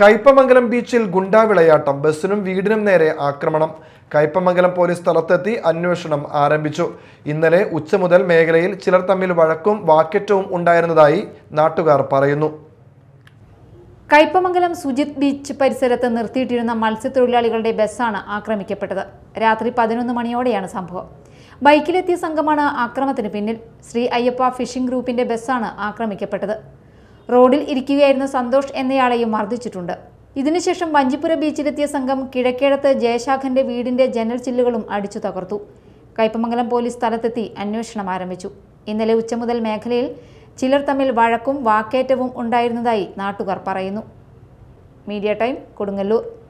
കയ്പമംഗലം ബീച്ചിൽ ഗുണ്ടാ വിളയാട്ടം ബസ്സിനും വീടിനും നേരെ ആക്രമണം കയ്പമംഗലം പോലീസ് സ്ഥലത്തെത്തി അന്വേഷണം ആരംഭിച്ചു ഇന്നലെ ഉച്ച മുതൽ മേഖലയിൽ ചിലർ തമ്മിൽ വഴക്കും വാക്കേറ്റവും ഉണ്ടായിരുന്നതായി നാട്ടുകാർ പറയുന്നു കയ്പമംഗലം സുജിത് ബീച്ച് പരിസരത്ത് നിർത്തിയിട്ടിരുന്ന മത്സ്യത്തൊഴിലാളികളുടെ ബസ്സാണ് ആക്രമിക്കപ്പെട്ടത് രാത്രി പതിനൊന്ന് മണിയോടെയാണ് സംഭവം ബൈക്കിലെത്തിയ സംഘമാണ് ആക്രമത്തിന് പിന്നിൽ ശ്രീ അയ്യപ്പ ഫിഷിംഗ് ഗ്രൂപ്പിന്റെ ബസ്സാണ് ആക്രമിക്കപ്പെട്ടത് റോഡിൽ ഇരിക്കുകയായിരുന്ന സന്തോഷ് എന്നയാളെയും മർദ്ദിച്ചിട്ടുണ്ട് ഇതിനുശേഷം വഞ്ചിപ്പുര ബീച്ചിലെത്തിയ സംഘം കിഴക്കേടത്ത് ജയശാഖന്റെ വീടിന്റെ ജനൽ ചില്ലുകളും അടിച്ചു തകർത്തു കയ്പമംഗലം പോലീസ് സ്ഥലത്തെത്തി അന്വേഷണം ആരംഭിച്ചു ഇന്നലെ ഉച്ച മുതൽ മേഖലയിൽ ചിലർ തമ്മിൽ വഴക്കും വാക്കേറ്റവും ഉണ്ടായിരുന്നതായി നാട്ടുകാർ പറയുന്നു മീഡിയ ടൈം കൊടുങ്ങല്ലൂർ